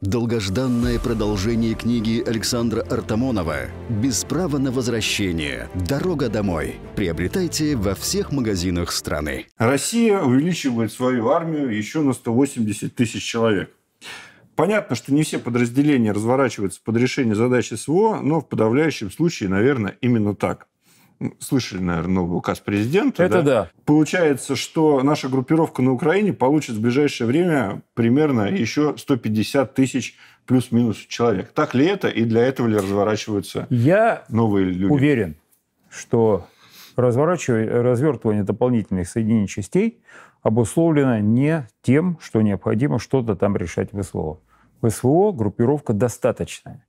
Долгожданное продолжение книги Александра Артамонова «Без права на возвращение. Дорога домой» приобретайте во всех магазинах страны. Россия увеличивает свою армию еще на 180 тысяч человек. Понятно, что не все подразделения разворачиваются под решение задачи СВО, но в подавляющем случае, наверное, именно так. Ну, слышали, наверное, новый указ президента. Это да? да. Получается, что наша группировка на Украине получит в ближайшее время примерно еще 150 тысяч плюс-минус человек. Так ли это? И для этого ли разворачиваются Я новые люди? Я уверен, что развертывание дополнительных соединений частей обусловлено не тем, что необходимо что-то там решать в СВО. В СВО группировка достаточная.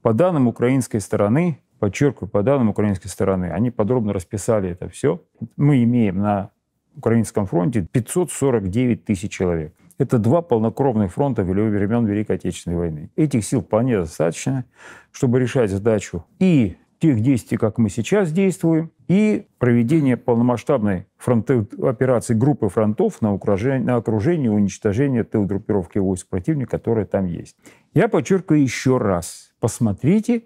По данным украинской стороны, подчеркиваю, по данным украинской стороны, они подробно расписали это все. Мы имеем на украинском фронте 549 тысяч человек. Это два полнокровных фронта времен Великой Отечественной войны. Этих сил вполне достаточно, чтобы решать задачу и тех действий, как мы сейчас действуем, и проведение полномасштабной фронты, операции группы фронтов на окружение, на окружение уничтожение тыл группировки войск противника, которые там есть. Я подчеркиваю еще раз. Посмотрите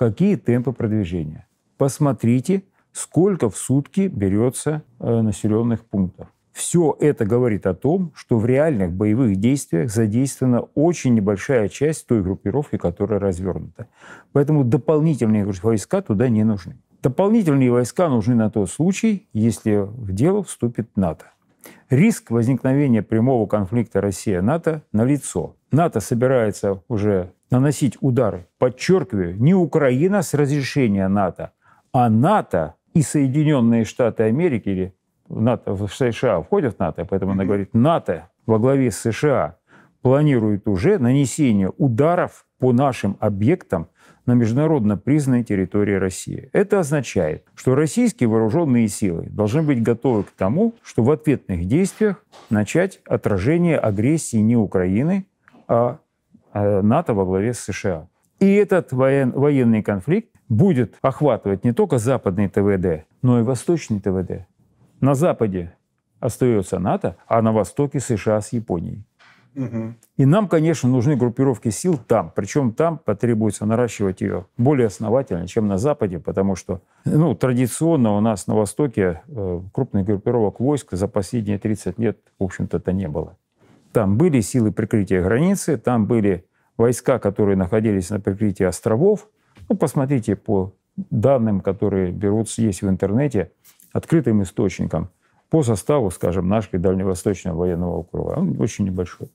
какие темпы продвижения. Посмотрите, сколько в сутки берется э, населенных пунктов. Все это говорит о том, что в реальных боевых действиях задействована очень небольшая часть той группировки, которая развернута. Поэтому дополнительные войска туда не нужны. Дополнительные войска нужны на тот случай, если в дело вступит НАТО. Риск возникновения прямого конфликта Россия-НАТО налицо. НАТО собирается уже наносить удары, подчеркиваю, не Украина с разрешения НАТО, а НАТО и Соединенные Штаты Америки или НАТО, в США входят в НАТО, поэтому она говорит, НАТО во главе с США планирует уже нанесение ударов по нашим объектам на международно признанной территории России. Это означает, что российские вооруженные силы должны быть готовы к тому, что в ответных действиях начать отражение агрессии не Украины, а, а НАТО во главе с США. И этот воен, военный конфликт будет охватывать не только западный ТВД, но и восточный ТВД. На западе остается НАТО, а на востоке США с Японией. Угу. И нам, конечно, нужны группировки сил там. Причем там потребуется наращивать ее более основательно, чем на Западе, потому что ну, традиционно у нас на Востоке э, крупных группировок войск за последние 30 лет, в общем-то, это не было. Там были силы прикрытия границы, там были войска, которые находились на прикрытии островов. Ну, посмотрите по данным, которые берутся, есть в интернете, открытым источником, по составу, скажем, нашей дальневосточного военного округа. Он очень небольшой.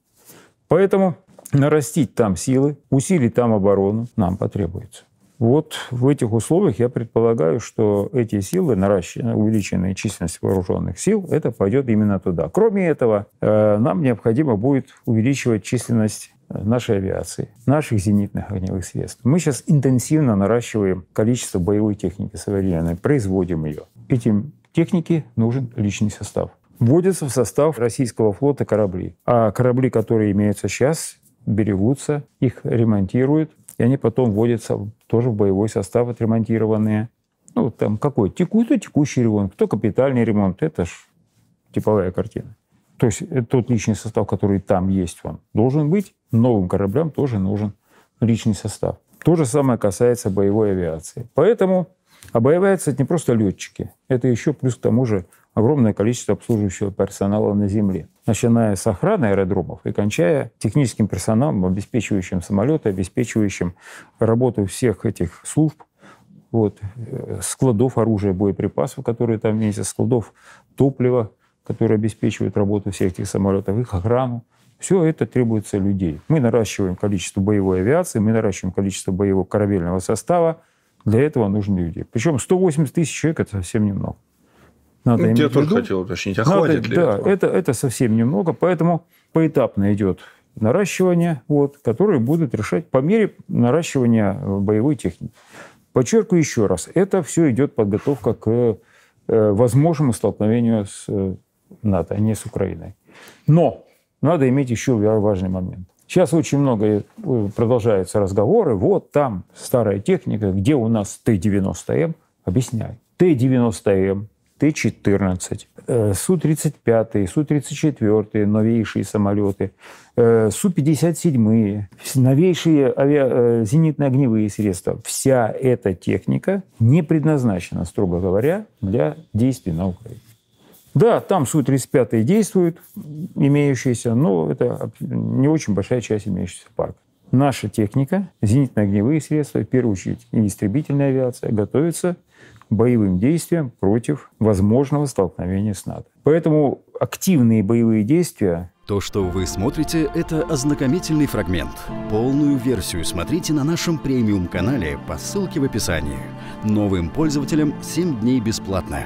Поэтому нарастить там силы, усилить там оборону нам потребуется. Вот в этих условиях я предполагаю, что эти силы, наращенная, увеличенная численность вооруженных сил, это пойдет именно туда. Кроме этого, э, нам необходимо будет увеличивать численность э, нашей авиации, наших зенитных огневых средств. Мы сейчас интенсивно наращиваем количество боевой техники современной, производим ее. Этим технике нужен личный состав вводятся в состав российского флота корабли. А корабли, которые имеются сейчас, берегутся, их ремонтируют, и они потом вводятся тоже в боевой состав отремонтированные. Ну, там какой? текущий текущий ремонт, кто капитальный ремонт. Это ж типовая картина. То есть э, тот личный состав, который там есть, он должен быть. Новым кораблям тоже нужен личный состав. То же самое касается боевой авиации. Поэтому а боевая это не просто летчики. Это еще плюс к тому же огромное количество обслуживающего персонала на земле, начиная с охраны аэродромов и кончая техническим персоналом, обеспечивающим самолеты, обеспечивающим работу всех этих служб, вот, э, складов оружия, боеприпасов, которые там есть, складов топлива, которые обеспечивают работу всех этих самолетов, их охрану. Все это требуется людей. Мы наращиваем количество боевой авиации, мы наращиваем количество боевого корабельного состава. Для этого нужны люди. Причем 180 тысяч человек – это совсем немного надо ну, иметь Я тоже хотел уточнить, а надо, хватит ли да, этого? Это, это совсем немного, поэтому поэтапно идет наращивание, вот, которые будут решать по мере наращивания э, боевой техники. Подчеркиваю еще раз, это все идет подготовка к э, возможному столкновению с э, НАТО, а не с Украиной. Но надо иметь еще важный момент. Сейчас очень много продолжаются разговоры, вот там старая техника, где у нас Т-90М, объясняй. Т-90М Т-14, Су-35, Су-34, новейшие самолеты, э, Су-57, новейшие авиа... Э, зенитно-огневые средства. Вся эта техника не предназначена, строго говоря, для действий на Украине. Да, там Су-35 действуют, имеющиеся, но это не очень большая часть имеющегося парка. Наша техника, зенитно-огневые средства, в первую очередь и истребительная авиация, готовится боевым действиям против возможного столкновения с НАТО. Поэтому активные боевые действия то, что вы смотрите, это ознакомительный фрагмент. Полную версию смотрите на нашем премиум-канале по ссылке в описании. Новым пользователям 7 дней бесплатно.